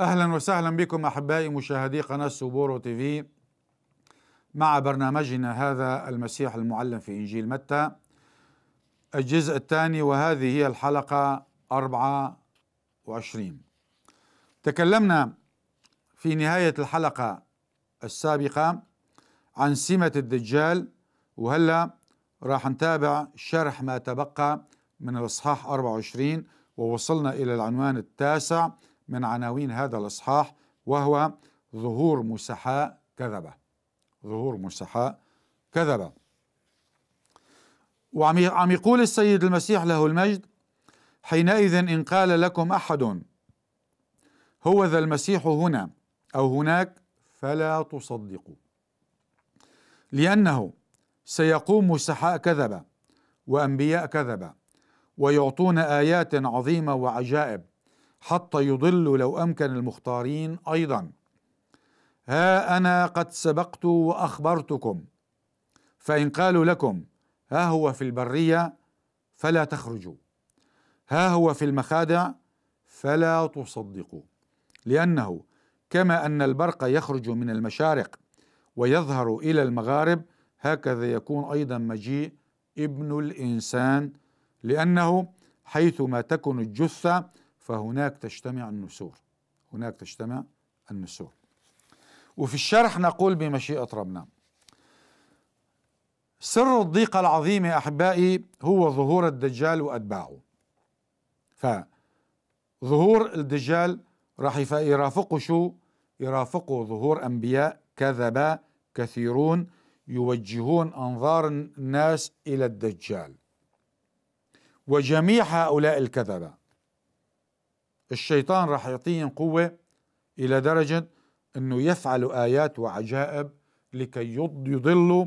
اهلا وسهلا بكم احبائي مشاهدي قناه سبورو تي في مع برنامجنا هذا المسيح المعلم في انجيل متى الجزء الثاني وهذه هي الحلقه 24 تكلمنا في نهايه الحلقه السابقه عن سمه الدجال وهلا راح نتابع شرح ما تبقى من الاصحاح 24 ووصلنا الى العنوان التاسع من عناوين هذا الإصحاح وهو ظهور مسحاء كذبة ظهور مسحاء كذبة وعم يقول السيد المسيح له المجد حينئذ إن قال لكم أحد هو ذا المسيح هنا أو هناك فلا تصدقوا لأنه سيقوم مسحاء كذبة وأنبياء كذبة ويعطون آيات عظيمة وعجائب حتى يضلوا لو امكن المختارين ايضا ها انا قد سبقت واخبرتكم فان قالوا لكم ها هو في البريه فلا تخرجوا ها هو في المخادع فلا تصدقوا لانه كما ان البرق يخرج من المشارق ويظهر الى المغارب هكذا يكون ايضا مجيء ابن الانسان لانه حيثما تكن الجثه فهناك تجتمع النسور هناك تجتمع النسور وفي الشرح نقول بمشيئة ربنا سر الضيقة العظيمة أحبائي هو ظهور الدجال وأتباعه فظهور الدجال راح يرافقه شو يرافقه ظهور أنبياء كذبا كثيرون يوجهون أنظار الناس إلى الدجال وجميع هؤلاء الكذبة الشيطان راح يعطيهم قوة إلى درجة أنه يفعلوا آيات وعجائب لكي يضلوا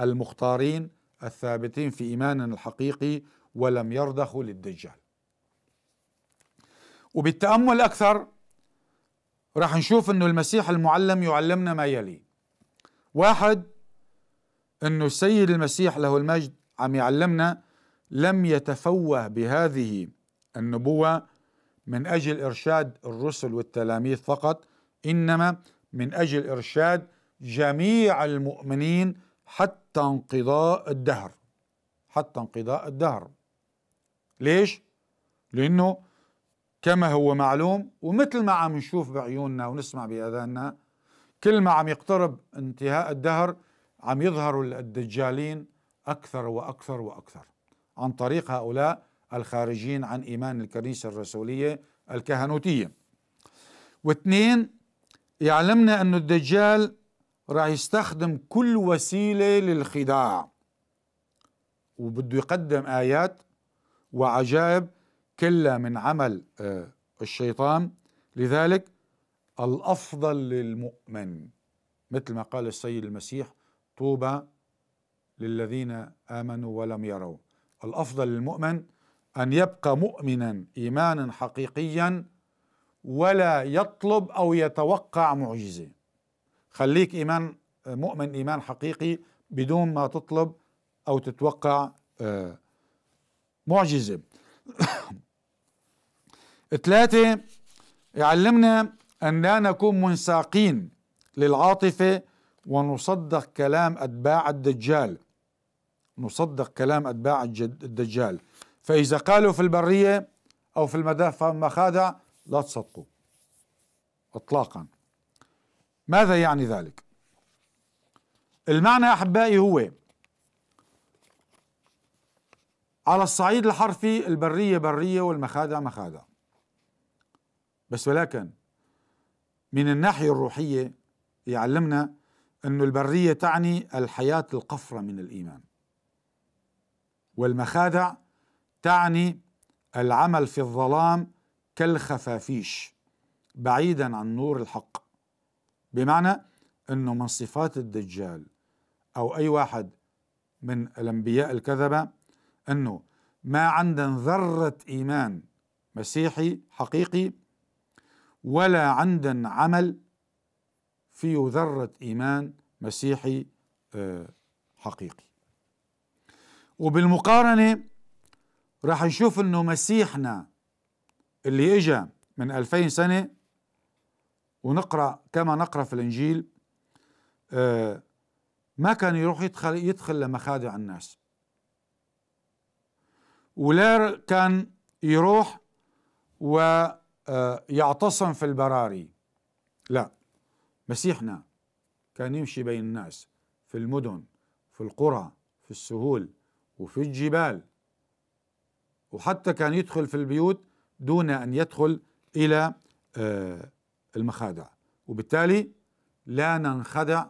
المختارين الثابتين في ايمان الحقيقي ولم يرضخوا للدجال وبالتأمل أكثر راح نشوف أنه المسيح المعلم يعلمنا ما يلي واحد أنه السيد المسيح له المجد عم يعلمنا لم يتفوه بهذه النبوة من اجل ارشاد الرسل والتلاميذ فقط انما من اجل ارشاد جميع المؤمنين حتى انقضاء الدهر حتى انقضاء الدهر ليش؟ لأنه كما هو معلوم ومثل ما عم نشوف بعيوننا ونسمع بأذاننا كل ما عم يقترب انتهاء الدهر عم يظهر الدجالين أكثر وأكثر وأكثر عن طريق هؤلاء الخارجين عن إيمان الكنيسة الرسولية الكهنوتية واثنين يعلمنا أن الدجال راح يستخدم كل وسيلة للخداع وبده يقدم آيات وعجائب كلها من عمل آه، الشيطان لذلك الأفضل للمؤمن مثل ما قال السيد المسيح طوبى للذين آمنوا ولم يروا الأفضل للمؤمن أن يبقى مؤمنا إيمانا حقيقيا ولا يطلب أو يتوقع معجزة خليك إيمان مؤمن إيمان حقيقي بدون ما تطلب أو تتوقع آه، معجزة ثلاثة يعلمنا أن لا نكون منساقين للعاطفة ونصدق كلام أتباع الدجال نصدق كلام أتباع الدجال فإذا قالوا في البرية أو في المدافع مخادع لا تصدقوا إطلاقا ماذا يعني ذلك المعنى أحبائي هو على الصعيد الحرفي البرية برية والمخادع مخادع بس ولكن من الناحية الروحية يعلمنا أن البرية تعني الحياة القفرة من الإيمان والمخادع تعني العمل في الظلام كالخفافيش بعيدا عن نور الحق بمعنى انه من صفات الدجال او اي واحد من الانبياء الكذبه انه ما عندن ذره ايمان مسيحي حقيقي ولا عندن عمل فيه ذره ايمان مسيحي آه، حقيقي وبالمقارنه راح نشوف انه مسيحنا اللي اجى من 2000 سنه ونقرا كما نقرا في الانجيل آه، ما كان يروح يدخل يدخل لمخادع الناس ولا كان يروح ويعتصم آه، في البراري لا مسيحنا كان يمشي بين الناس في المدن في القرى في السهول وفي الجبال وحتى كان يدخل في البيوت دون أن يدخل إلى آه، المخادع وبالتالي لا ننخدع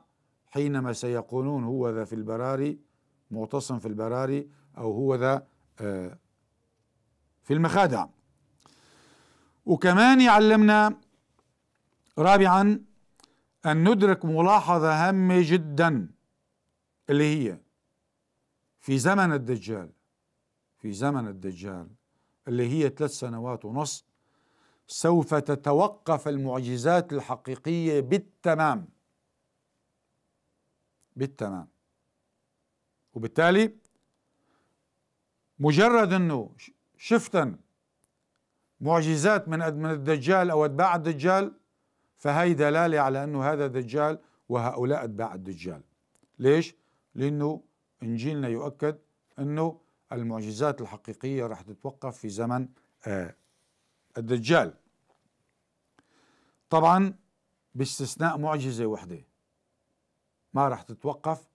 حينما سيقولون هو ذا في البراري معتصم في البراري أو هو ذا آه، في المخادع وكمان علمنا رابعا أن ندرك ملاحظة هامة جدا اللي هي في زمن الدجال في زمن الدجال اللي هي ثلاث سنوات ونص سوف تتوقف المعجزات الحقيقيه بالتمام بالتمام وبالتالي مجرد انه شفتا معجزات من من الدجال او اتباع الدجال فهي دلاله على انه هذا دجال وهؤلاء اتباع الدجال ليش؟ لانه انجيلنا يؤكد انه المعجزات الحقيقية راح تتوقف في زمن آه، الدجال طبعا باستثناء معجزة وحدة ما راح تتوقف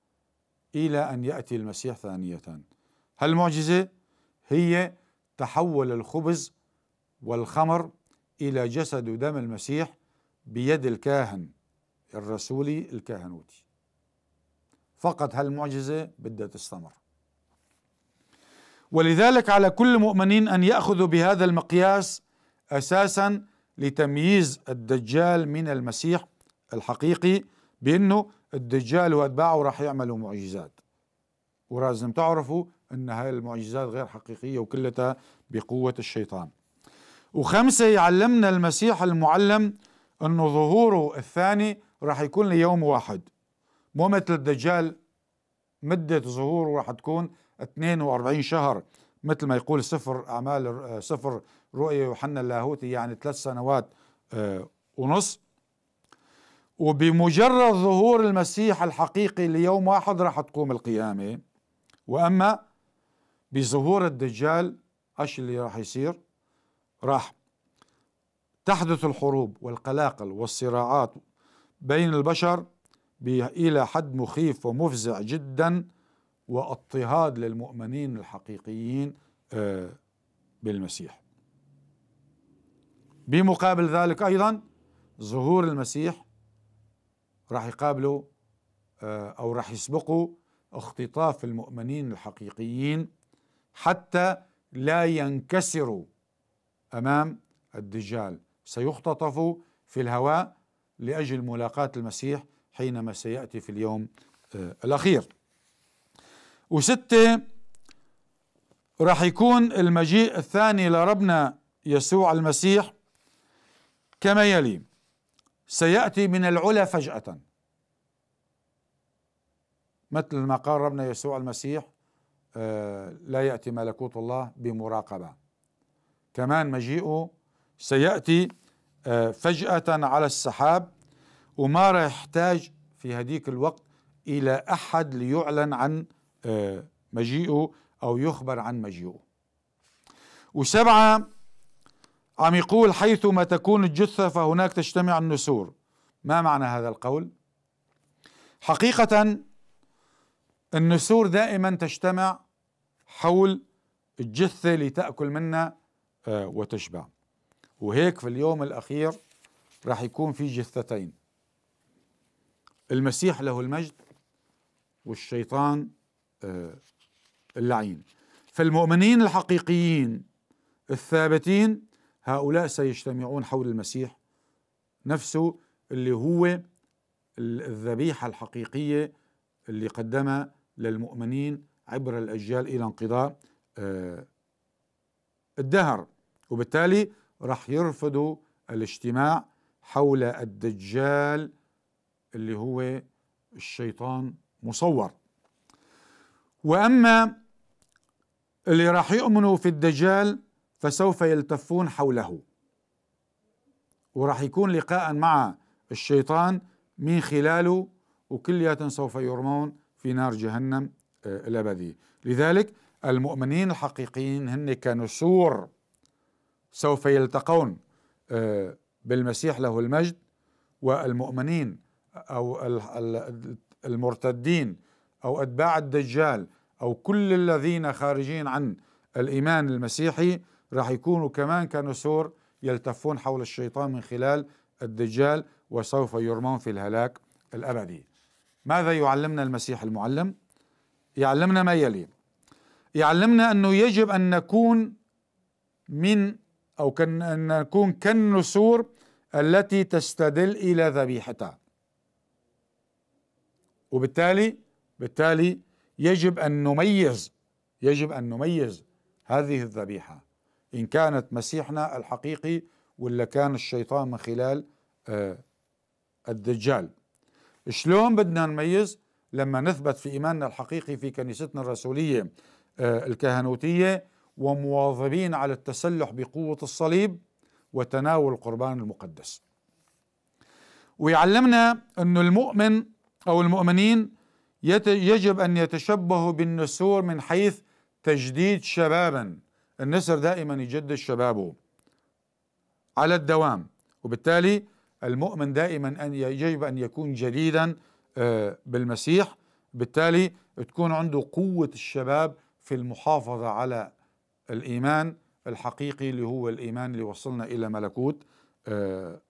إلى أن يأتي المسيح ثانية هالمعجزة هي تحول الخبز والخمر إلى جسد ودم المسيح بيد الكاهن الرسولي الكاهنوتي فقط هالمعجزة بدها تستمر ولذلك على كل مؤمنين ان ياخذوا بهذا المقياس اساسا لتمييز الدجال من المسيح الحقيقي بانه الدجال واتباعه راح يعملوا معجزات ولازم تعرفوا ان هاي المعجزات غير حقيقيه وكلتها بقوه الشيطان وخمسه يعلمنا المسيح المعلم انه ظهوره الثاني راح يكون ليوم واحد مو مثل الدجال مده ظهوره راح تكون 42 شهر مثل ما يقول صفر أعمال صفر آه، رؤية يوحنا اللاهوتي يعني ثلاث سنوات آه، ونص وبمجرد ظهور المسيح الحقيقي ليوم واحد راح تقوم القيامة وأما بظهور الدجال ايش اللي راح يصير راح تحدث الحروب والقلاقل والصراعات بين البشر الى حد مخيف ومفزع جدا واضطهاد للمؤمنين الحقيقيين آه، بالمسيح بمقابل ذلك ايضا ظهور المسيح راح يقابلوا آه، او راح يسبقوا اختطاف المؤمنين الحقيقيين حتى لا ينكسروا امام الدجال سيختطفوا في الهواء لاجل ملاقاه المسيح حينما سياتي في اليوم آه، الاخير وستة راح يكون المجيء الثاني لربنا يسوع المسيح كما يلي سيأتي من العلا فجأة مثل ما قال ربنا يسوع المسيح آه، لا يأتي ملكوت الله بمراقبة كمان مجيئه سيأتي آه، فجأة على السحاب وما راح يحتاج في هديك الوقت إلى أحد ليعلن عن آه، مجيئه أو يخبر عن مجيئه وسبعة عم يقول حيث ما تكون الجثة فهناك تجتمع النسور ما معنى هذا القول؟ حقيقة النسور دائما تجتمع حول الجثة لتأكل منها آه، وتشبع وهيك في اليوم الأخير راح يكون في جثتين المسيح له المجد والشيطان آه، اللعين فالمؤمنين الحقيقيين الثابتين هؤلاء سيجتمعون حول المسيح نفسه اللي هو الذبيحة الحقيقية اللي قدمها للمؤمنين عبر الأجيال إلى انقضاء آه، الدهر وبالتالي راح يرفضوا الاجتماع حول الدجال اللي هو الشيطان مصور واما اللي راح يؤمنوا في الدجال فسوف يلتفون حوله وراح يكون لقاء مع الشيطان من خلاله وكلية سوف يرمون في نار جهنم آه، الأبدي لذلك المؤمنين الحقيقيين هن كنسور سوف يلتقون آه، بالمسيح له المجد والمؤمنين أو المرتدين أو أتباع الدجال أو كل الذين خارجين عن الإيمان المسيحي راح يكونوا كمان كنسور يلتفون حول الشيطان من خلال الدجال وسوف يرمون في الهلاك الأبدي ماذا يعلمنا المسيح المعلم؟ يعلمنا ما يلي يعلمنا أنه يجب أن نكون من أو كن أن نكون كالنسور التي تستدل إلى ذبيحتها وبالتالي بالتالي يجب أن نميز يجب أن نميز هذه الذبيحة إن كانت مسيحنا الحقيقي ولا كان الشيطان من خلال آه، الدجال شلون بدنا نميز لما نثبت في إيماننا الحقيقي في كنيستنا الرسولية آه، الكهنوتية ومواظبين على التسلح بقوة الصليب وتناول القربان المقدس ويعلمنا أن المؤمن أو المؤمنين يجب أن يتشبهوا بالنسور من حيث تجديد شبابا النسر دائما يجدد شبابه على الدوام وبالتالي المؤمن دائما أن يجب أن يكون جديدا آه، بالمسيح بالتالي تكون عنده قوة الشباب في المحافظة على الإيمان الحقيقي اللي هو الإيمان اللي وصلنا إلى ملكوت آه،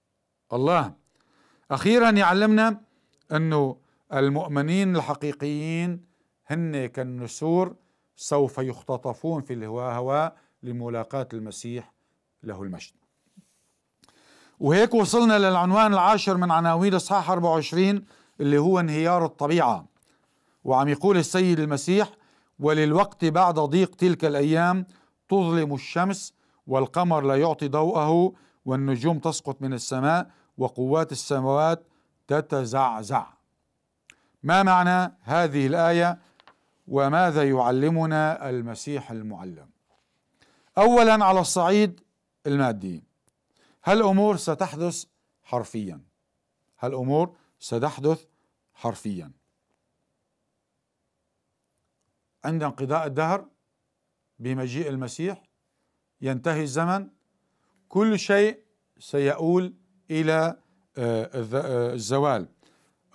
الله أخيرا يعلمنا أنه المؤمنين الحقيقيين هن كالنسور سوف يختطفون في الهواء لملاقاة المسيح له المجد وهيك وصلنا للعنوان العاشر من عناوين اصحاح 24 اللي هو انهيار الطبيعه وعم يقول السيد المسيح وللوقت بعد ضيق تلك الايام تظلم الشمس والقمر لا يعطي ضوءه والنجوم تسقط من السماء وقوات السماوات تتزعزع ما معنى هذه الايه وماذا يعلمنا المسيح المعلم اولا على الصعيد المادي هل امور ستحدث حرفيا هل امور ستحدث حرفيا عند انقضاء الدهر بمجيء المسيح ينتهي الزمن كل شيء سيؤول الى آه، آه، الزوال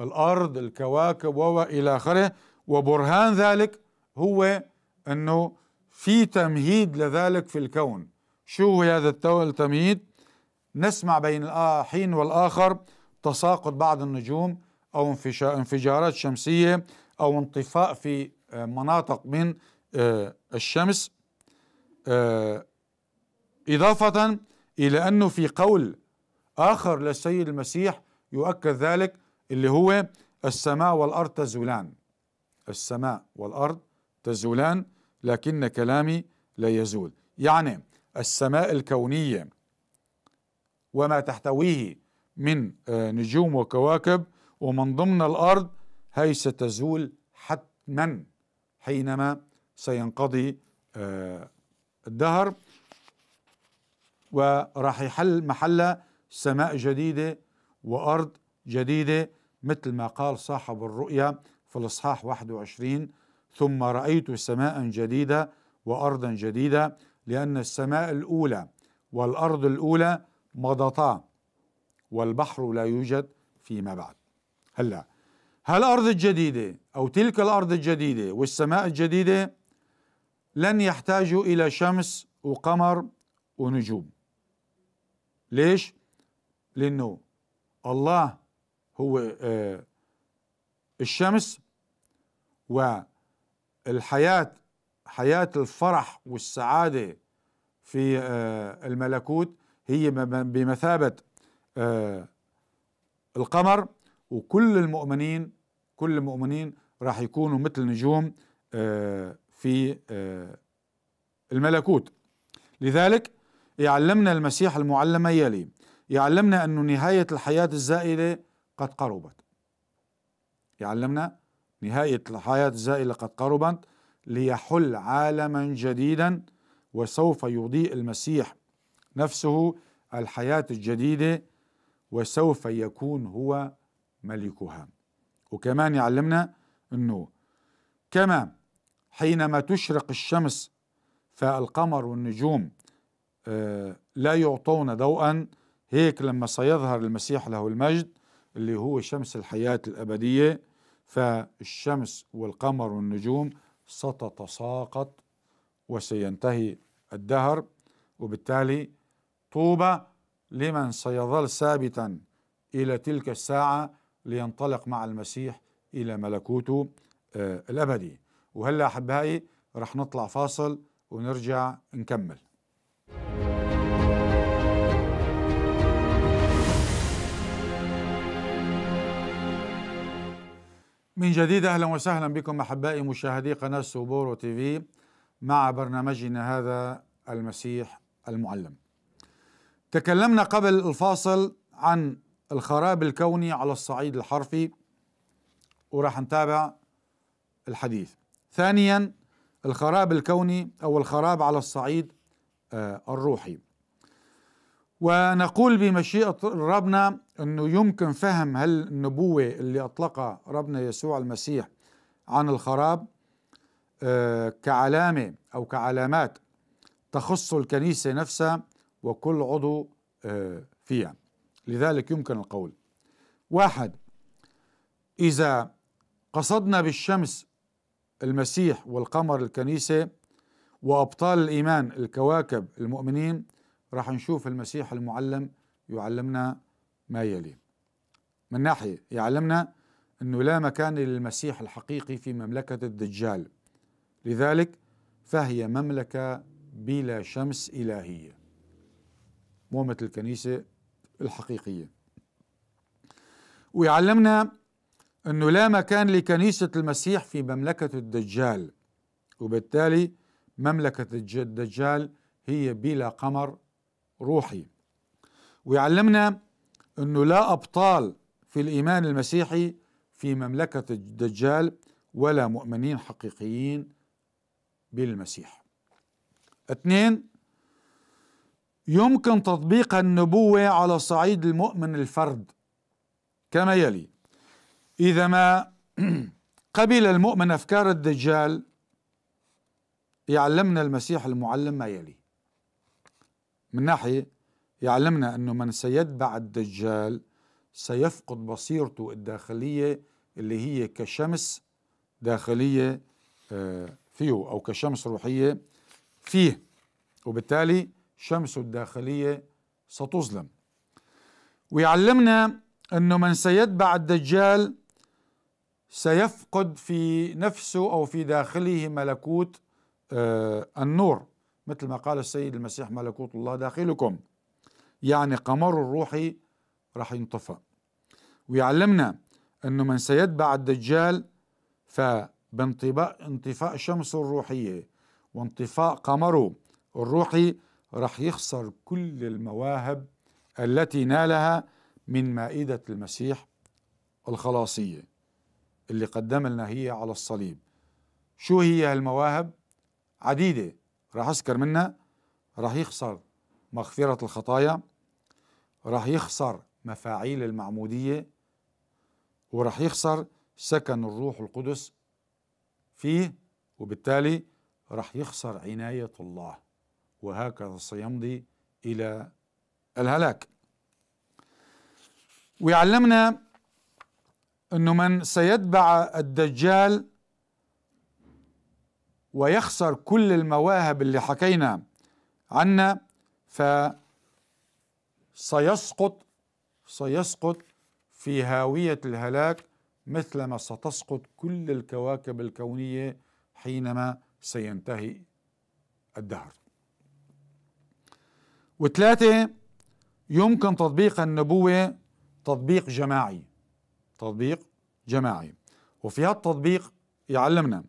الأرض الكواكب وإلى آخره وبرهان ذلك هو أنه في تمهيد لذلك في الكون شو هو هذا التمهيد نسمع بين حين والآخر تساقط بعض النجوم أو انفجارات شمسية أو انطفاء في آه، مناطق من آه، الشمس آه، إضافة إلى أنه في قول آخر للسيد المسيح يؤكد ذلك اللي هو السماء والأرض تزولان السماء والأرض تزولان لكن كلامي لا يزول يعني السماء الكونية وما تحتويه من آه، نجوم وكواكب ومن ضمن الأرض هي ستزول حتما حينما سينقضي آه، الدهر وراح يحل محل سماء جديدة وأرض جديدة مثل ما قال صاحب الرؤيا في الإصحاح 21 ثم رأيت سماء جديدة وأرضا جديدة لأن السماء الأولى والأرض الأولى مضتا والبحر لا يوجد فيما بعد هلا هل الأرض الجديدة أو تلك الأرض الجديدة والسماء الجديدة لن يحتاجوا إلى شمس وقمر ونجوم ليش؟ لأنه الله هو آه، الشمس والحياة حياة الفرح والسعادة في آه، الملكوت هي بمثابة آه، القمر وكل المؤمنين كل المؤمنين راح يكونوا مثل نجوم في الملكوت لذلك يعلمنا المسيح المعلمة يلي يعلمنا أن نهاية الحياة الزائلة قد قربت يعلمنا نهاية الحياة الزائلة قد قربت ليحل عالما جديدا وسوف يضيء المسيح نفسه الحياة الجديدة وسوف يكون هو ملكها وكمان يعلمنا أنه كما حينما تشرق الشمس فالقمر والنجوم آه، لا يعطون ضوءا هيك لما سيظهر المسيح له المجد اللي هو شمس الحياة الأبدية فالشمس والقمر والنجوم ستتساقط وسينتهي الدهر وبالتالي طوبى لمن سيظل ثابتا إلى تلك الساعة لينطلق مع المسيح إلى ملكوته آه، الأبدي وهلا أحبائي رح نطلع فاصل ونرجع نكمل من جديد اهلا وسهلا بكم احبائي مشاهدي قناه سوبورو تي في مع برنامجنا هذا المسيح المعلم. تكلمنا قبل الفاصل عن الخراب الكوني على الصعيد الحرفي وراح نتابع الحديث. ثانيا الخراب الكوني او الخراب على الصعيد آه، الروحي. ونقول بمشيئه ربنا أنه يمكن فهم هل النبوة اللي أطلقها ربنا يسوع المسيح عن الخراب آه، كعلامة أو كعلامات تخص الكنيسة نفسها وكل عضو آه، فيها لذلك يمكن القول واحد إذا قصدنا بالشمس المسيح والقمر الكنيسة وأبطال الإيمان الكواكب المؤمنين راح نشوف المسيح المعلم يعلمنا ما يلي من ناحية يعلمنا أنه لا مكان للمسيح الحقيقي في مملكة الدجال لذلك فهي مملكة بلا شمس إلهية مو مثل الكنيسة الحقيقية ويعلمنا أنه لا مكان لكنيسة المسيح في مملكة الدجال وبالتالي مملكة الدجال هي بلا قمر روحي ويعلمنا انه لا ابطال في الايمان المسيحي في مملكه الدجال ولا مؤمنين حقيقيين بالمسيح. اثنين يمكن تطبيق النبوه على صعيد المؤمن الفرد كما يلي اذا ما قبل المؤمن افكار الدجال يعلمنا المسيح المعلم ما يلي من ناحيه يعلمنا أنه من سيتبع الدجال سيفقد بصيرته الداخلية اللي هي كشمس داخلية آه، فيه أو كشمس روحية فيه وبالتالي شمسه الداخلية ستظلم ويعلمنا أنه من سيتبع الدجال سيفقد في نفسه أو في داخله ملكوت آه، النور مثل ما قال السيد المسيح ملكوت الله داخلكم يعني قمره الروحي راح ينطفى ويعلمنا أنه من سيتبع الدجال فبانطفاء انطفاء شمسه الروحية وانطفاء قمره الروحي راح يخسر كل المواهب التي نالها من مائدة المسيح الخلاصية اللي قدم لنا هي على الصليب شو هي المواهب عديدة راح أذكر منها راح يخسر مغفرة الخطايا راح يخسر مفاعيل المعمودية وراح يخسر سكن الروح القدس فيه وبالتالي راح يخسر عناية الله وهكذا سيمضي إلى الهلاك ويعلمنا أنه من سيتبع الدجال ويخسر كل المواهب اللي حكينا عنها ف سيسقط سيسقط في هاوية الهلاك مثلما ستسقط كل الكواكب الكونية حينما سينتهي الدهر وثلاثة يمكن تطبيق النبوة تطبيق جماعي تطبيق جماعي وفي هذا التطبيق يعلمنا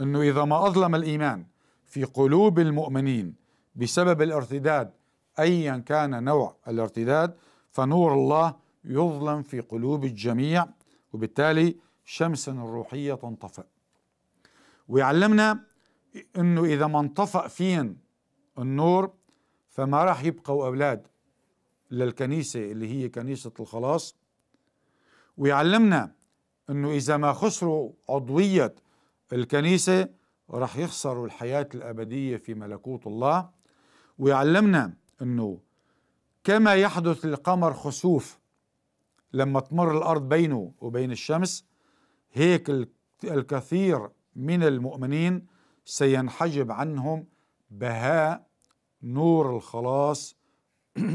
أنه إذا ما أظلم الإيمان في قلوب المؤمنين بسبب الارتداد أيا كان نوع الارتداد فنور الله يظلم في قلوب الجميع وبالتالي شمسنا الروحية تنطفئ ويعلمنا أنه إذا ما انطفأ فين النور فما راح يبقوا أولاد للكنيسة اللي هي كنيسة الخلاص ويعلمنا أنه إذا ما خسروا عضوية الكنيسة راح يخسروا الحياة الأبدية في ملكوت الله ويعلمنا انه كما يحدث للقمر خسوف لما تمر الارض بينه وبين الشمس هيك الكثير من المؤمنين سينحجب عنهم بهاء نور الخلاص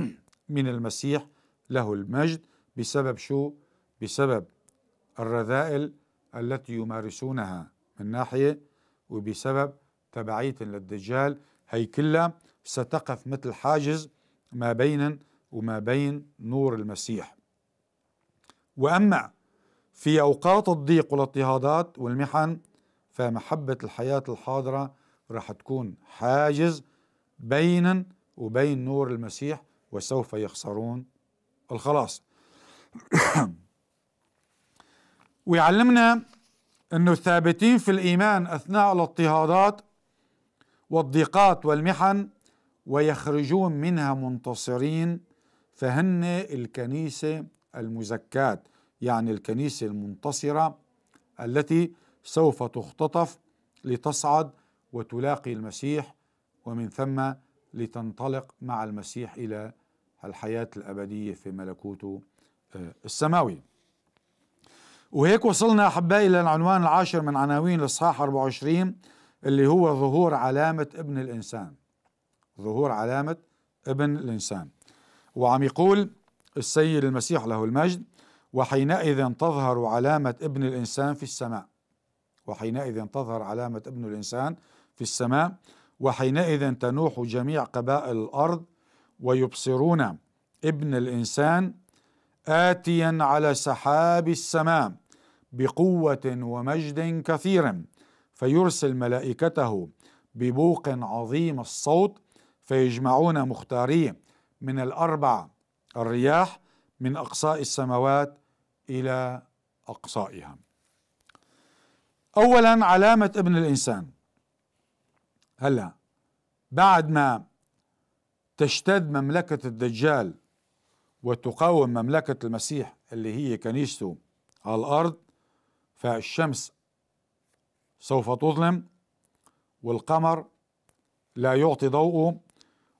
من المسيح له المجد بسبب شو؟ بسبب الرذائل التي يمارسونها من ناحيه وبسبب تبعيه للدجال هي كلها ستقف مثل حاجز ما بين وما بين نور المسيح وأما في أوقات الضيق والاضطهادات والمحن فمحبة الحياة الحاضرة راح تكون حاجز بين وبين نور المسيح وسوف يخسرون الخلاص ويعلمنا أنه الثابتين في الإيمان أثناء الاضطهادات والضيقات والمحن ويخرجون منها منتصرين فهن الكنيسة المزكاة يعني الكنيسة المنتصرة التي سوف تختطف لتصعد وتلاقي المسيح ومن ثم لتنطلق مع المسيح إلى الحياة الأبدية في ملكوته آه، السماوي وهيك وصلنا أحبائي إلى العنوان العاشر من عناوين الإصحاح 24 اللي هو ظهور علامة ابن الإنسان ظهور علامة ابن الإنسان وعم يقول السيد المسيح له المجد وحينئذ تظهر علامة ابن الإنسان في السماء وحينئذ تظهر علامة ابن الإنسان في السماء وحينئذ تنوح جميع قبائل الأرض ويبصرون ابن الإنسان آتيا على سحاب السماء بقوة ومجد كثير فيرسل ملائكته ببوق عظيم الصوت فيجمعون مختارين من الأربع الرياح من أقصاء السماوات إلى أقصائها أولا علامة ابن الإنسان هلا بعد ما تشتد مملكة الدجال وتقاوم مملكة المسيح اللي هي كنيسته على الأرض فالشمس سوف تظلم والقمر لا يعطي ضوءه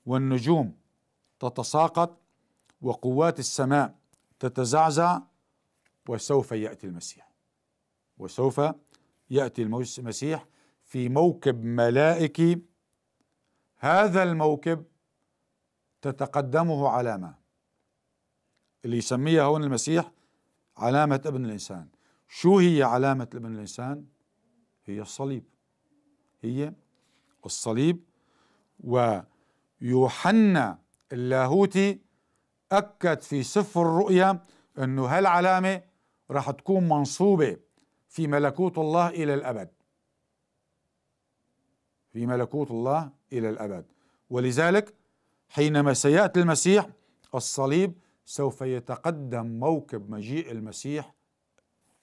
والنجوم تتساقط وقوات السماء تتزعزع وسوف ياتي المسيح وسوف ياتي المسيح في موكب ملائكي هذا الموكب تتقدمه علامه اللي يسميها هون المسيح علامه ابن الانسان شو هي علامه ابن الانسان هي الصليب هي الصليب و يوحنا اللاهوتي أكد في سفر الرؤيا أنه هالعلامة راح تكون منصوبة في ملكوت الله إلى الأبد في ملكوت الله إلى الأبد ولذلك حينما سيأتي المسيح الصليب سوف يتقدم موكب مجيء المسيح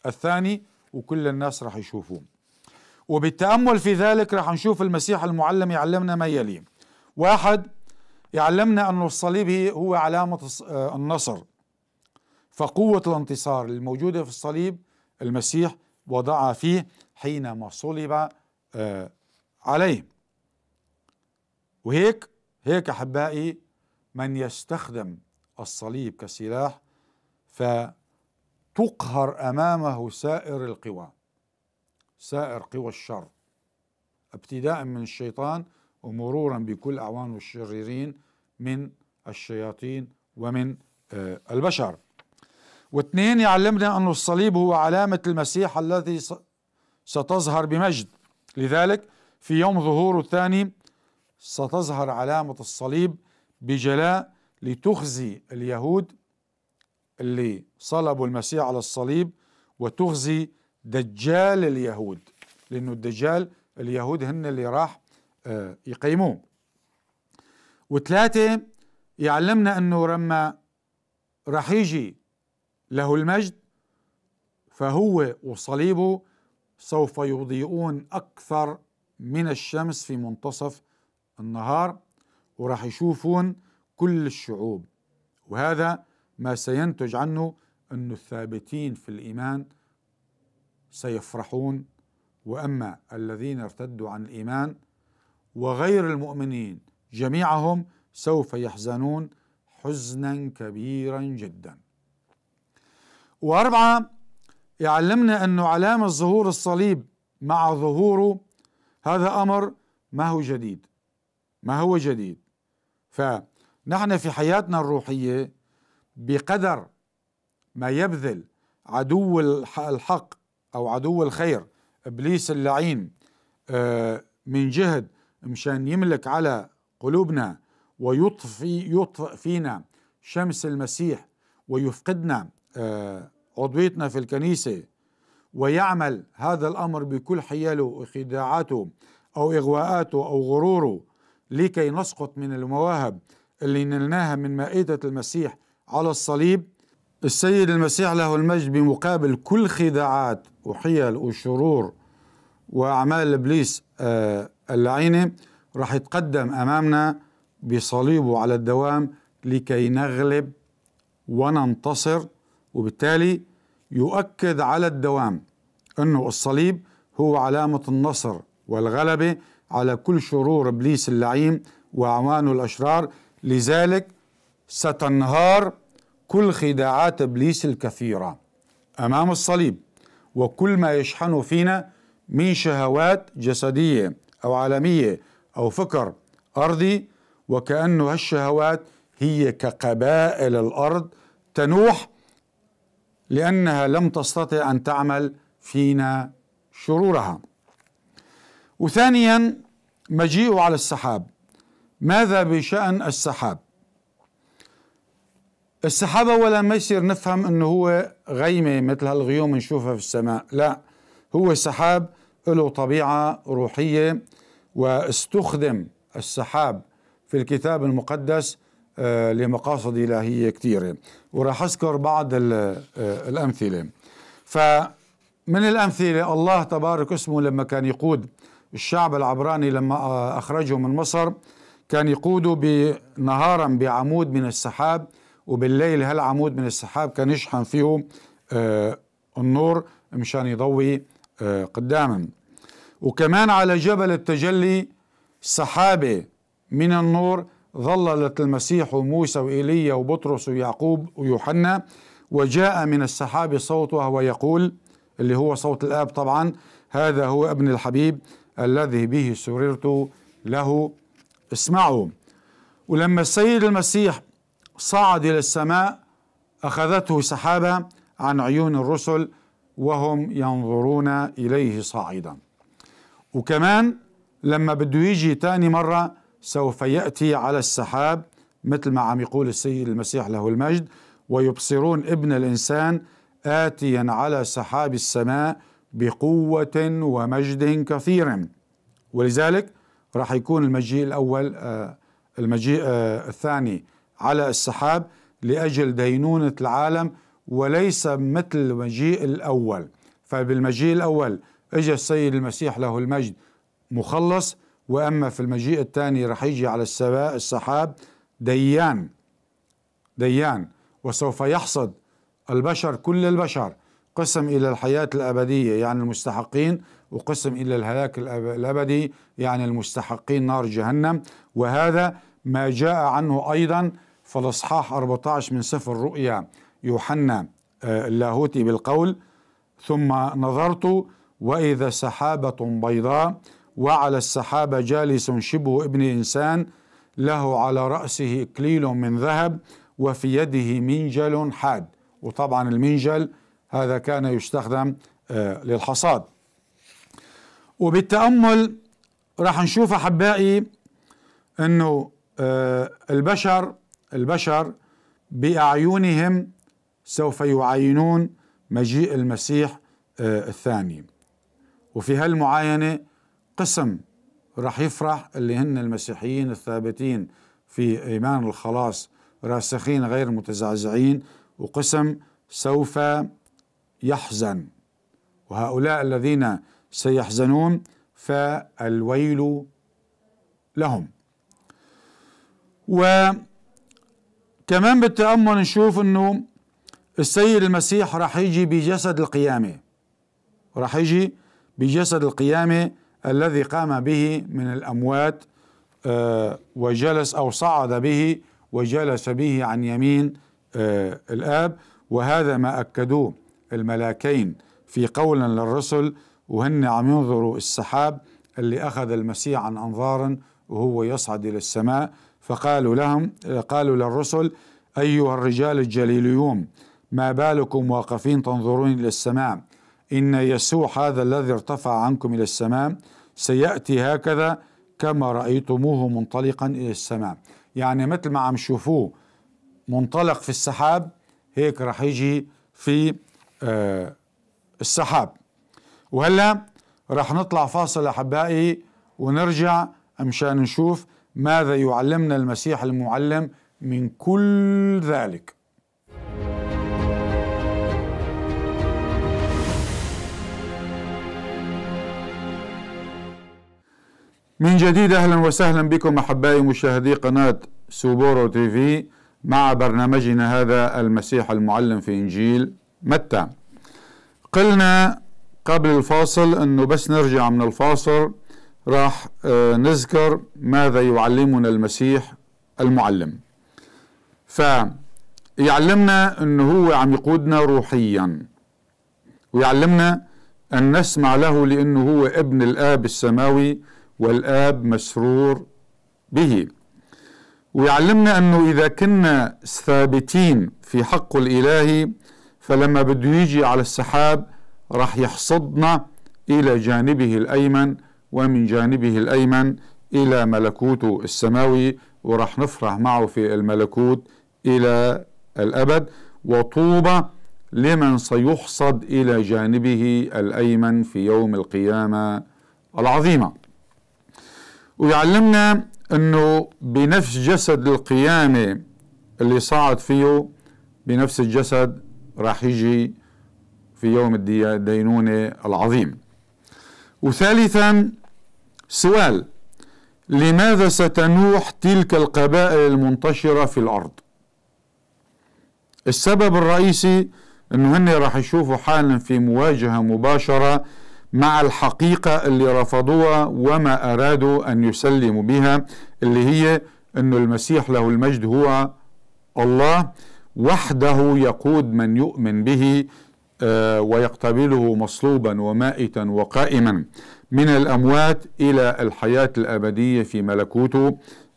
الثاني وكل الناس راح يشوفوه وبالتأمل في ذلك راح نشوف المسيح المعلم يعلمنا ما يلي واحد يعلمنا أن الصليب هو علامة آه، النصر فقوة الانتصار الموجودة في الصليب المسيح وضعها فيه حينما صلب آه، عليه وهيك هيك أحبائي من يستخدم الصليب كسلاح فتقهر أمامه سائر القوى سائر قوى الشر ابتداء من الشيطان ومرورا بكل أعوانه الشريرين من الشياطين ومن آه، البشر واثنين يعلمنا أن الصليب هو علامة المسيح الذي ستظهر بمجد لذلك في يوم ظهوره الثاني ستظهر علامة الصليب بجلاء لتخزي اليهود اللي صلبوا المسيح على الصليب وتخزي دجال اليهود لأنه الدجال اليهود هن اللي راح يقيموه وثلاثة يعلمنا أنه لما رح يجي له المجد فهو وصليبه سوف يضيئون أكثر من الشمس في منتصف النهار ورح يشوفون كل الشعوب وهذا ما سينتج عنه أن الثابتين في الإيمان سيفرحون وأما الذين ارتدوا عن الإيمان وغير المؤمنين جميعهم سوف يحزنون حزنا كبيرا جدا وأربعة يعلمنا أنه علامة ظهور الصليب مع ظهوره هذا أمر ما هو جديد ما هو جديد فنحن في حياتنا الروحية بقدر ما يبذل عدو الحق أو عدو الخير إبليس اللعين آه، من جهد مشان يملك على قلوبنا ويطفي يطفئ فينا شمس المسيح ويفقدنا آه، عضويتنا في الكنيسة ويعمل هذا الأمر بكل حيله وخداعاته أو إغواءاته أو غروره لكي نسقط من المواهب اللي نلناها من مائدة المسيح على الصليب السيد المسيح له المجد بمقابل كل خداعات وحيل وشرور وأعمال إبليس آه، اللعينة راح يتقدم أمامنا بصليبه على الدوام لكي نغلب وننتصر وبالتالي يؤكد على الدوام أنه الصليب هو علامة النصر والغلبة على كل شرور إبليس اللعين وأعوانه الأشرار لذلك ستنهار كل خداعات إبليس الكثيرة أمام الصليب وكل ما يشحنه فينا من شهوات جسدية أو عالمية أو فكر أرضي وكأنه هالشهوات هي كقبائل الأرض تنوح لأنها لم تستطع أن تعمل فينا شرورها وثانيا مجيء على السحاب ماذا بشأن السحاب السحاب أولا ما يصير نفهم أنه هو غيمة مثل هالغيوم نشوفها في السماء لا هو سحاب له طبيعة روحية واستخدم السحاب في الكتاب المقدس آه، لمقاصد إلهية كثيرة وراح أذكر بعض آه، الأمثلة فمن الأمثلة الله تبارك اسمه لما كان يقود الشعب العبراني لما آه، أخرجه من مصر كان يقوده بنهارا بعمود من السحاب وبالليل هالعمود من السحاب كان يشحن فيه النور مشان يضوي قداما وكمان على جبل التجلي سحابة من النور ظللت المسيح وموسى وإيليا وبطرس ويعقوب ويوحنا وجاء من السحاب صوت وهو يقول اللي هو صوت الآب طبعا هذا هو ابن الحبيب الذي به سررت له اسمعوا ولما السيد المسيح صعد إلى السماء أخذته سحابة عن عيون الرسل وهم ينظرون إليه صاعدا وكمان لما بده يجي تاني مرة سوف يأتي على السحاب مثل ما عم يقول السيد المسيح له المجد ويبصرون ابن الإنسان آتيا على سحاب السماء بقوة ومجد كثير ولذلك راح يكون المجيء الأول آه، المجيء آه، الثاني على السحاب لأجل دينونة العالم وليس مثل المجيء الأول فبالمجيء الأول إجا السيد المسيح له المجد مخلص وأما في المجيء الثاني رح يجي على السحاب ديان ديان وسوف يحصد البشر كل البشر قسم إلى الحياة الأبدية يعني المستحقين وقسم إلى الهلاك الأبدي يعني المستحقين نار جهنم وهذا ما جاء عنه أيضا في الاصحاح 14 من سفر رؤيا يوحنا آه، اللاهوتي بالقول ثم نظرت وإذا سحابة بيضاء وعلى السحابة جالس شبه ابن إنسان له على رأسه إكليل من ذهب وفي يده منجل حاد وطبعا المنجل هذا كان يستخدم آه، للحصاد وبالتأمل راح نشوف أحبائي أنه آه، البشر البشر بأعينهم سوف يعاينون مجيء المسيح آه، الثاني وفي هالمعاينة قسم راح يفرح اللي هن المسيحيين الثابتين في إيمان الخلاص راسخين غير متزعزعين وقسم سوف يحزن وهؤلاء الذين سيحزنون فالويل لهم وكمان بالتأمل نشوف أنه السيد المسيح راح يجي بجسد القيامة راح يجي بجسد القيامة الذي قام به من الأموات آه، وجلس أو صعد به وجلس به عن يمين آه، الآب وهذا ما أكدوه الملاكين في قولا للرسل وهن عم ينظروا السحاب اللي أخذ المسيح عن أنظار وهو يصعد إلى السماء فقالوا لهم آه، قالوا للرسل أيها الرجال الجليليون ما بالكم واقفين تنظرون إلى السماء إن يسوع هذا الذي ارتفع عنكم إلى السماء سيأتي هكذا كما رأيتموه منطلقا إلى السماء يعني مثل ما عم شوفوه منطلق في السحاب هيك رح يجي في آه السحاب وهلا رح نطلع فاصل أحبائي ونرجع مشان نشوف ماذا يعلمنا المسيح المعلم من كل ذلك من جديد اهلا وسهلا بكم احبائي مشاهدي قناه سوبورو تي في مع برنامجنا هذا المسيح المعلم في انجيل متى. قلنا قبل الفاصل انه بس نرجع من الفاصل راح آه، نذكر ماذا يعلمنا المسيح المعلم. فيعلمنا انه هو عم يقودنا روحيا ويعلمنا ان نسمع له لانه هو ابن الاب السماوي والآب مسرور به ويعلمنا أنه إذا كنا ثابتين في حقه الإلهي فلما بده يجي على السحاب راح يحصدنا إلى جانبه الأيمن ومن جانبه الأيمن إلى ملكوته السماوي وراح نفرح معه في الملكوت إلى الأبد وطوبى لمن سيحصد إلى جانبه الأيمن في يوم القيامة العظيمة ويعلمنا انه بنفس جسد القيامه اللي صعد فيه بنفس الجسد راح يجي في يوم الدينونه العظيم. وثالثا سؤال لماذا ستنوح تلك القبائل المنتشره في الارض؟ السبب الرئيسي انه هن راح يشوفوا حالهم في مواجهه مباشره مع الحقيقة اللي رفضوها وما أرادوا أن يسلموا بها اللي هي أن المسيح له المجد هو الله وحده يقود من يؤمن به آه، ويقتبله مصلوبا ومائتا وقائما من الأموات إلى الحياة الأبدية في ملكوته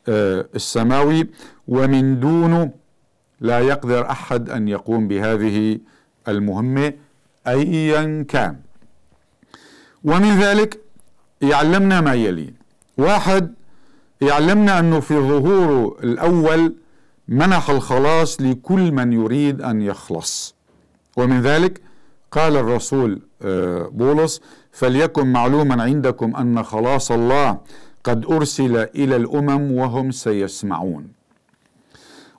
آه، السماوي ومن دونه لا يقدر أحد أن يقوم بهذه المهمة أيا كان ومن ذلك يعلمنا ما يلي واحد يعلمنا أنه في ظهوره الأول منح الخلاص لكل من يريد أن يخلص ومن ذلك قال الرسول آه، بولس فليكن معلوما عندكم أن خلاص الله قد أرسل إلى الأمم وهم سيسمعون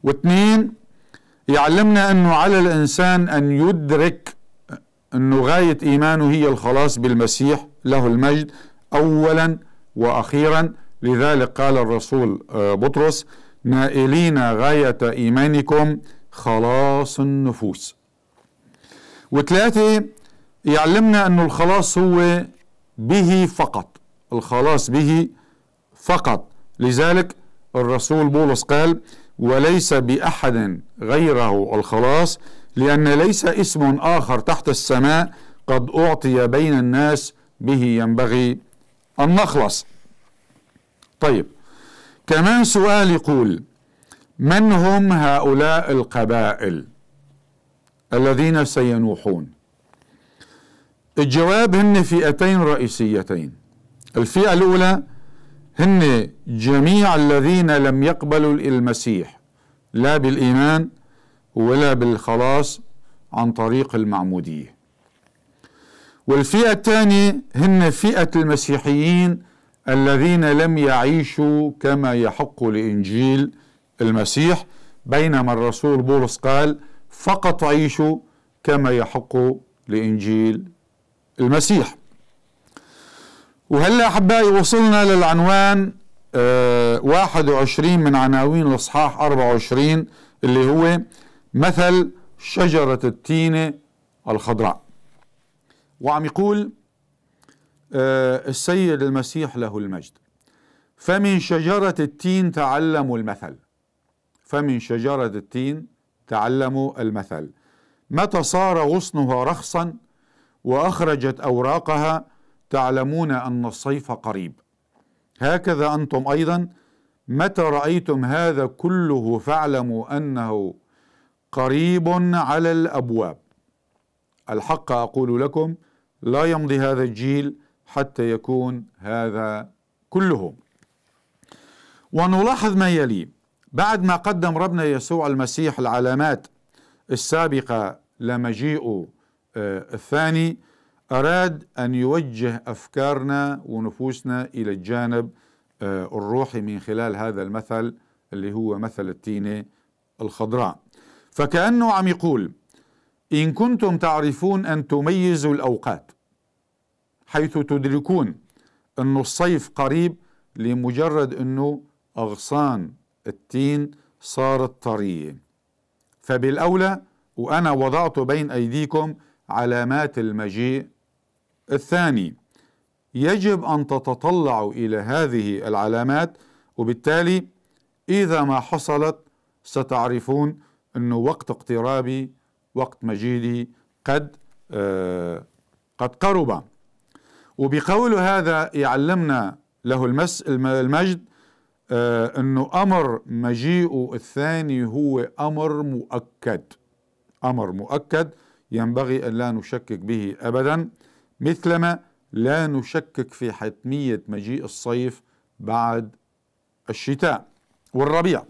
واثنين يعلمنا أنه على الإنسان أن يدرك أنه غاية إيمانه هي الخلاص بالمسيح له المجد أولا وأخيرا لذلك قال الرسول آه، بطرس نائلين غاية إيمانكم خلاص النفوس وثلاثة يعلمنا انه الخلاص هو به فقط الخلاص به فقط لذلك الرسول بولس قال وليس بأحد غيره الخلاص لأن ليس اسم آخر تحت السماء قد أعطي بين الناس به ينبغي أن نخلص طيب كمان سؤال يقول من هم هؤلاء القبائل الذين سينوحون الجواب هن فئتين رئيسيتين الفئة الأولى هن جميع الذين لم يقبلوا المسيح لا بالإيمان ولا بالخلاص عن طريق المعمودية والفئة الثانية هن فئة المسيحيين الذين لم يعيشوا كما يحق لإنجيل المسيح بينما الرسول بولس قال فقط عيشوا كما يحق لإنجيل المسيح وهلا أحبائي وصلنا للعنوان آه 21 من عناوين الإصحاح 24 اللي هو مثل شجرة التينة الخضراء وعم يقول آه، السيد المسيح له المجد فمن شجرة التين تعلموا المثل فمن شجرة التين تعلموا المثل متى صار غصنها رخصا وأخرجت أوراقها تعلمون أن الصيف قريب هكذا أنتم أيضا متى رأيتم هذا كله فاعلموا أنه قريب على الابواب الحق اقول لكم لا يمضي هذا الجيل حتى يكون هذا كله ونلاحظ ما يلي بعد ما قدم ربنا يسوع المسيح العلامات السابقه لمجيئه آه، الثاني اراد ان يوجه افكارنا ونفوسنا الى الجانب آه، الروحي من خلال هذا المثل اللي هو مثل التينه الخضراء فكأنه عم يقول إن كنتم تعرفون أن تميزوا الأوقات حيث تدركون أن الصيف قريب لمجرد أنه أغصان التين صارت طرية فبالأولى وأنا وضعت بين أيديكم علامات المجيء الثاني يجب أن تتطلعوا إلى هذه العلامات وبالتالي إذا ما حصلت ستعرفون انه وقت اقترابي وقت مجيدي قد آه قد قرب وبقول هذا يعلمنا له المس المجد آه انه امر مجيئه الثاني هو امر مؤكد امر مؤكد ينبغي ان لا نشكك به ابدا مثلما لا نشكك في حتميه مجيء الصيف بعد الشتاء والربيع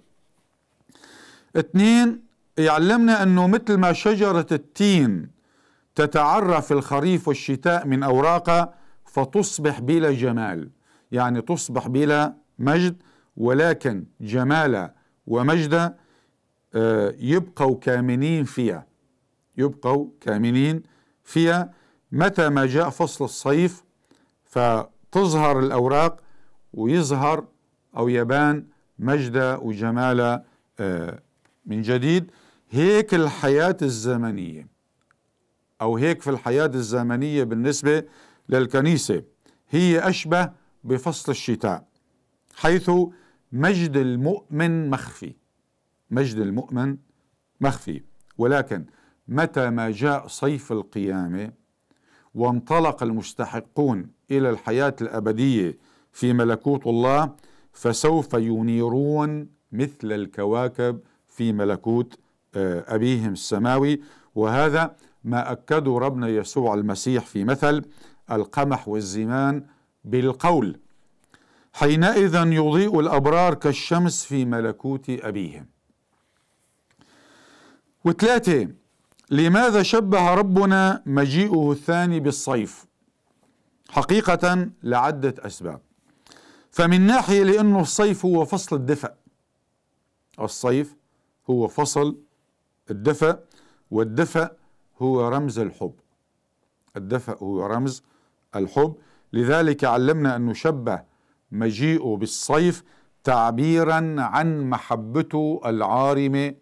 اثنين يعلمنا أنه مثل ما شجرة التين تتعرى في الخريف والشتاء من أوراقها فتصبح بلا جمال يعني تصبح بلا مجد ولكن جمالها ومجدها آه، يبقوا كامنين فيها يبقوا كامنين فيها متى ما جاء فصل الصيف فتظهر الأوراق ويظهر أو يبان مجدها وجمالها آه، من جديد هيك الحياة الزمنية أو هيك في الحياة الزمنية بالنسبة للكنيسة هي أشبه بفصل الشتاء حيث مجد المؤمن مخفي مجد المؤمن مخفي ولكن متى ما جاء صيف القيامة وانطلق المستحقون إلى الحياة الأبدية في ملكوت الله فسوف ينيرون مثل الكواكب في ملكوت آه، أبيهم السماوي وهذا ما أكده ربنا يسوع المسيح في مثل القمح والزمان بالقول حينئذ يضيء الأبرار كالشمس في ملكوت أبيهم وثلاثة لماذا شبه ربنا مجيئه الثاني بالصيف حقيقة لعدة أسباب فمن ناحية لأنه الصيف هو فصل الدفء الصيف هو فصل الدفء والدفء هو رمز الحب الدفء هو رمز الحب لذلك علمنا أن نشبه مجيئه بالصيف تعبيرا عن محبته العارمة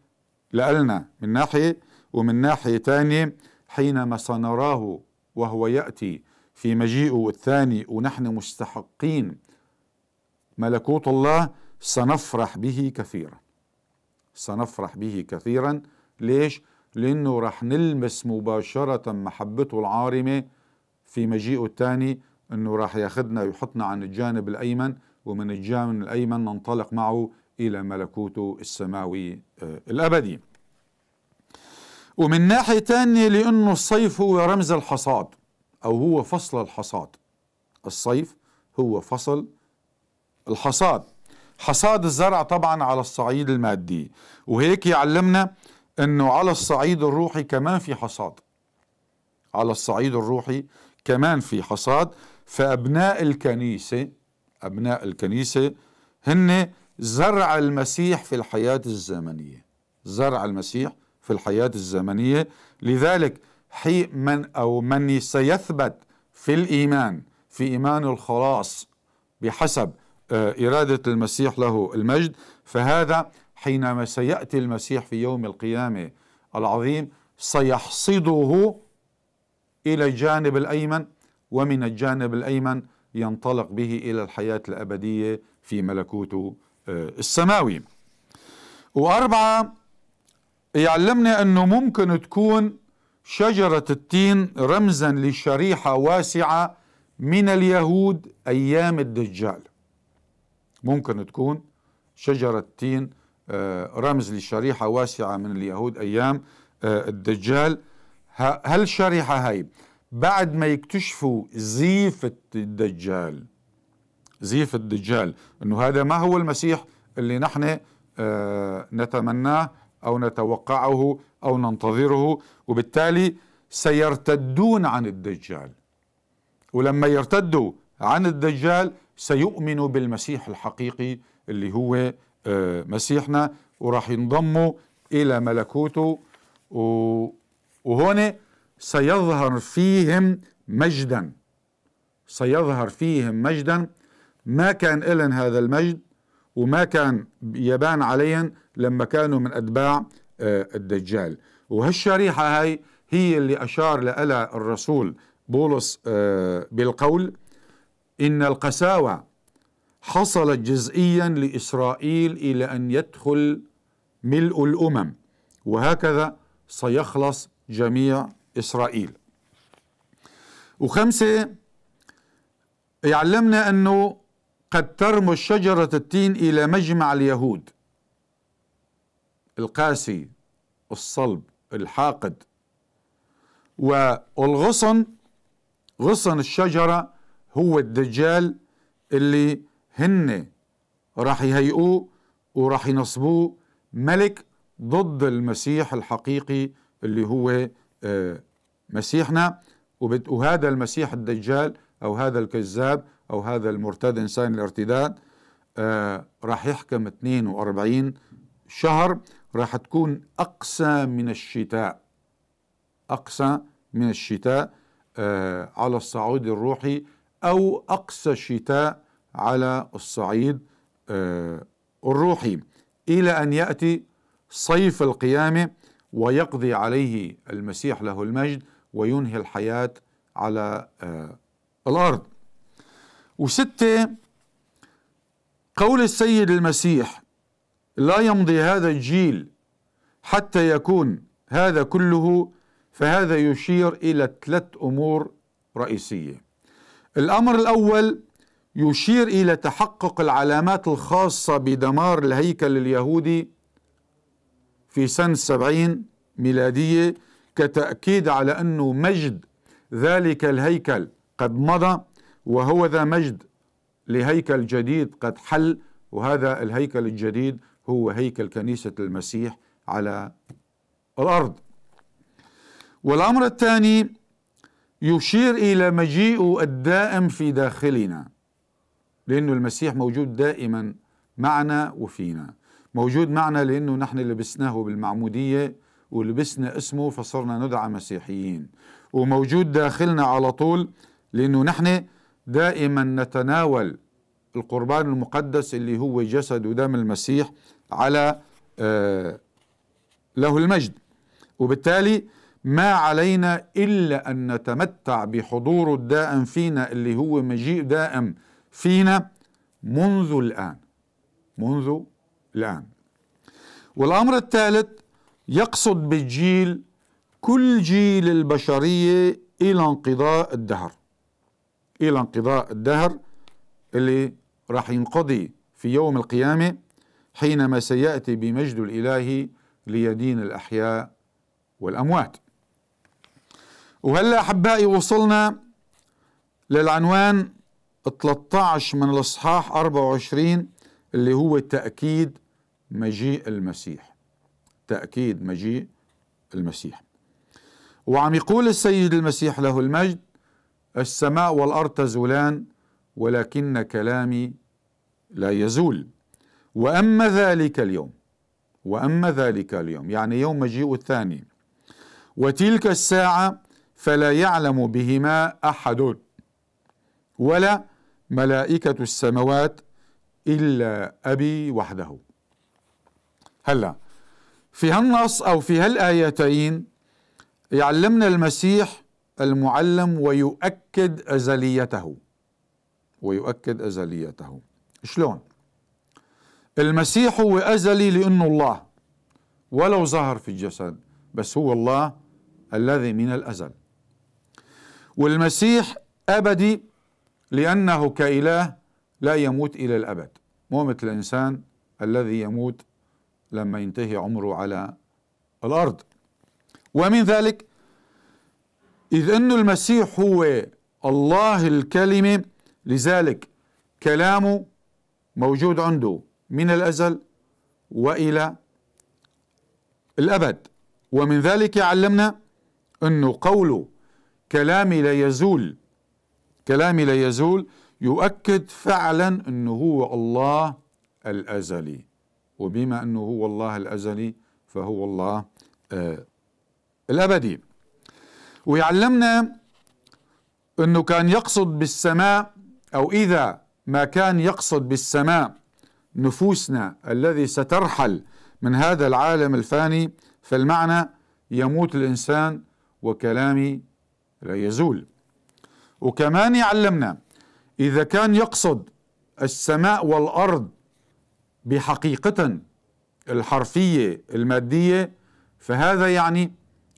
لألنا من ناحية ومن ناحية تانية حينما سنراه وهو يأتي في مجيئه الثاني ونحن مستحقين ملكوت الله سنفرح به كثيرا سنفرح به كثيرا ليش؟ لأنه رح نلمس مباشرة محبته العارمة في مجيئه الثاني أنه رح ياخذنا ويحطنا عن الجانب الأيمن ومن الجانب الأيمن ننطلق معه إلى ملكوته السماوي آه، الأبدي ومن ناحية تانية لأنه الصيف هو رمز الحصاد أو هو فصل الحصاد الصيف هو فصل الحصاد حصاد الزرع طبعا على الصعيد المادي وهيك يعلمنا انه على الصعيد الروحي كمان في حصاد على الصعيد الروحي كمان في حصاد فابناء الكنيسه ابناء الكنيسه هن زرع المسيح في الحياه الزمنيه زرع المسيح في الحياه الزمنيه لذلك حي من او من سيثبت في الايمان في ايمان الخلاص بحسب آه، اراده المسيح له المجد فهذا حينما سيأتي المسيح في يوم القيامة العظيم سيحصده إلى الجانب الأيمن ومن الجانب الأيمن ينطلق به إلى الحياة الأبدية في ملكوته آه، السماوي وأربعة يعلمنا أنه ممكن تكون شجرة التين رمزا لشريحة واسعة من اليهود أيام الدجال ممكن تكون شجرة التين آه، رمز لشريحة واسعة من اليهود أيام آه، الدجال هالشريحة هاي بعد ما يكتشفوا زيف الدجال زيف الدجال أنه هذا ما هو المسيح اللي نحن آه، نتمناه أو نتوقعه أو ننتظره وبالتالي سيرتدون عن الدجال ولما يرتدوا عن الدجال سيؤمنوا بالمسيح الحقيقي اللي هو آه، مسيحنا وراح ينضموا إلى ملكوته وهون سيظهر فيهم مجدا سيظهر فيهم مجدا ما كان إلن هذا المجد وما كان يبان عليهم لما كانوا من أتباع آه، الدجال وهالشريحة هاي هي اللي أشار لها الرسول بولس آه، بالقول إن القساوة حصلت جزئيا لاسرائيل الى ان يدخل ملء الامم وهكذا سيخلص جميع اسرائيل. وخمسه يعلمنا انه قد ترمو شجره التين الى مجمع اليهود القاسي الصلب الحاقد والغصن غصن الشجره هو الدجال اللي هن راح يهيئوه وراح ينصبوه ملك ضد المسيح الحقيقي اللي هو آه، مسيحنا وهذا المسيح الدجال أو هذا الكذاب أو هذا المرتد إنسان الارتداد آه، راح يحكم 42 شهر راح تكون أقسى من الشتاء أقسى من الشتاء آه، على الصعود الروحي أو أقسى شتاء على الصعيد آه، الروحي إلى أن يأتي صيف القيامة ويقضي عليه المسيح له المجد وينهي الحياة على آه، الأرض وستة قول السيد المسيح لا يمضي هذا الجيل حتى يكون هذا كله فهذا يشير إلى ثلاث أمور رئيسية الأمر الأول يشير إلى تحقق العلامات الخاصة بدمار الهيكل اليهودي في سنة سبعين ميلادية كتأكيد على أنه مجد ذلك الهيكل قد مضى وهو ذا مجد لهيكل جديد قد حل وهذا الهيكل الجديد هو هيكل كنيسة المسيح على الأرض والأمر الثاني يشير إلى مجيء الدائم في داخلنا لأنه المسيح موجود دائما معنا وفينا موجود معنا لأنه نحن لبسناه بالمعمودية ولبسنا اسمه فصرنا ندعى مسيحيين وموجود داخلنا على طول لأنه نحن دائما نتناول القربان المقدس اللي هو جسد ودم المسيح على آه له المجد وبالتالي ما علينا إلا أن نتمتع بحضوره الدائم فينا اللي هو مجيء دائم فينا منذ الآن منذ الآن والأمر الثالث يقصد بالجيل كل جيل البشرية إلى انقضاء الدهر إلى انقضاء الدهر اللي راح ينقضي في يوم القيامة حينما سيأتي بمجد الإله ليدين الأحياء والأموات وهلا أحبائي وصلنا للعنوان 13 من الاصحاح 24 اللي هو تأكيد مجيء المسيح تأكيد مجيء المسيح وعم يقول السيد المسيح له المجد السماء والأرض تزولان ولكن كلامي لا يزول وأما ذلك اليوم وأما ذلك اليوم يعني يوم مجيء الثاني وتلك الساعة فلا يعلم بهما أحد ولا ملائكة السماوات إلا أبي وحده هلا في هالنص أو في هالآيتين يعلمنا المسيح المعلم ويؤكد أزليته ويؤكد أزليته شلون؟ المسيح هو أزلي لأنه الله ولو ظهر في الجسد بس هو الله الذي من الأزل والمسيح أبدي لأنه كإله لا يموت إلى الأبد مو مثل الإنسان الذي يموت لما ينتهي عمره على الأرض ومن ذلك إذ أن المسيح هو الله الكلمة لذلك كلامه موجود عنده من الأزل وإلى الأبد ومن ذلك علمنا أنه قوله كلامي لا يزول كلامي لا يزول يؤكد فعلا أنه هو الله الأزلي وبما أنه هو الله الأزلي فهو الله آه الأبدي ويعلمنا أنه كان يقصد بالسماء أو إذا ما كان يقصد بالسماء نفوسنا الذي سترحل من هذا العالم الفاني فالمعنى يموت الإنسان وكلامي لا يزول وكمان يعلمنا إذا كان يقصد السماء والأرض بحقيقة الحرفية المادية فهذا يعني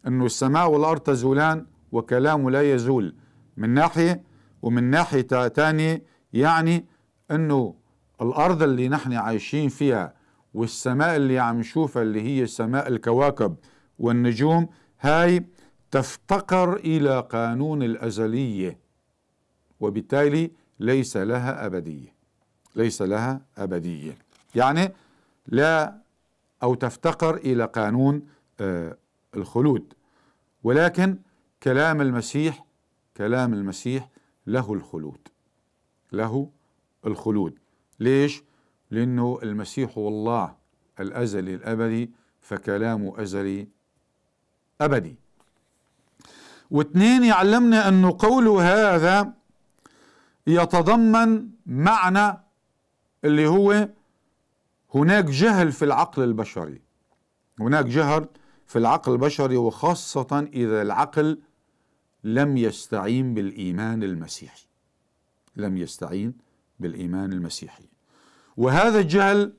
أن السماء والأرض تزولان وكلامه لا يزول من ناحية ومن ناحية ثانيه يعني أنه الأرض اللي نحن عايشين فيها والسماء اللي عم نشوفها اللي هي سماء الكواكب والنجوم هاي تفتقر إلى قانون الأزلية وبالتالي ليس لها أبدية ليس لها أبدية يعني لا أو تفتقر إلى قانون آه الخلود ولكن كلام المسيح كلام المسيح له الخلود له الخلود ليش؟ لأنه المسيح هو الله الأزلي الأبدي فكلامه أزلي أبدي واثنين يعلمنا أنه قوله هذا يتضمن معنى اللي هو هناك جهل في العقل البشري هناك جهل في العقل البشري وخاصة إذا العقل لم يستعين بالإيمان المسيحي لم يستعين بالإيمان المسيحي وهذا الجهل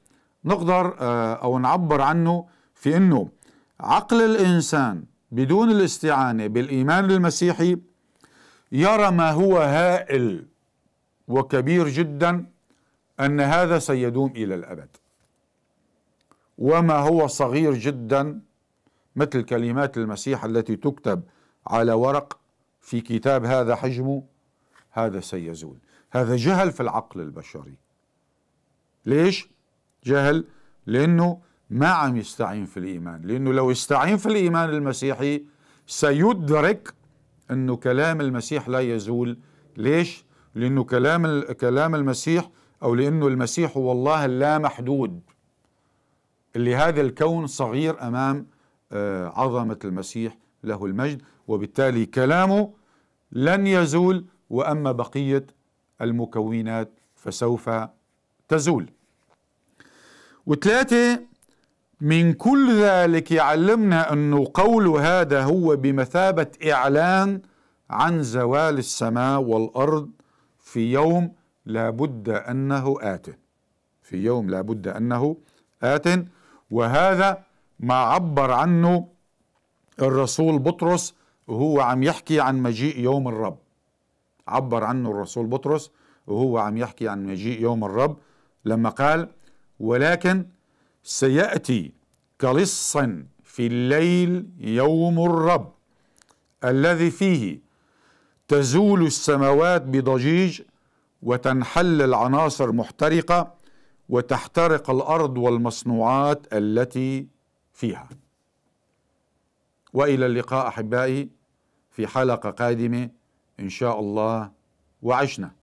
نقدر آه، أو نعبر عنه في أنه عقل الإنسان بدون الاستعانة بالإيمان المسيحي يرى ما هو هائل وكبير جدا ان هذا سيدوم الى الابد وما هو صغير جدا مثل كلمات المسيح التي تكتب على ورق في كتاب هذا حجمه هذا سيزول هذا جهل في العقل البشري ليش جهل لانه ما عم يستعين في الايمان لانه لو استعين في الايمان المسيحي سيدرك انه كلام المسيح لا يزول ليش لأنه كلام كلام المسيح أو لأنه المسيح هو الله اللامحدود اللي هذا الكون صغير أمام آه، عظمة المسيح له المجد وبالتالي كلامه لن يزول وأما بقية المكونات فسوف تزول وثلاثة من كل ذلك يعلمنا أنه قول هذا هو بمثابة إعلان عن زوال السماء والأرض في يوم لابد أنه آت في يوم لابد أنه آت وهذا ما عبر عنه الرسول بطرس وهو عم يحكي عن مجيء يوم الرب عبر عنه الرسول بطرس وهو عم يحكي عن مجيء يوم الرب لما قال ولكن سيأتي كلص في الليل يوم الرب الذي فيه تزول السماوات بضجيج وتنحل العناصر محترقه وتحترق الارض والمصنوعات التي فيها والى اللقاء احبائي في حلقه قادمه ان شاء الله وعشنا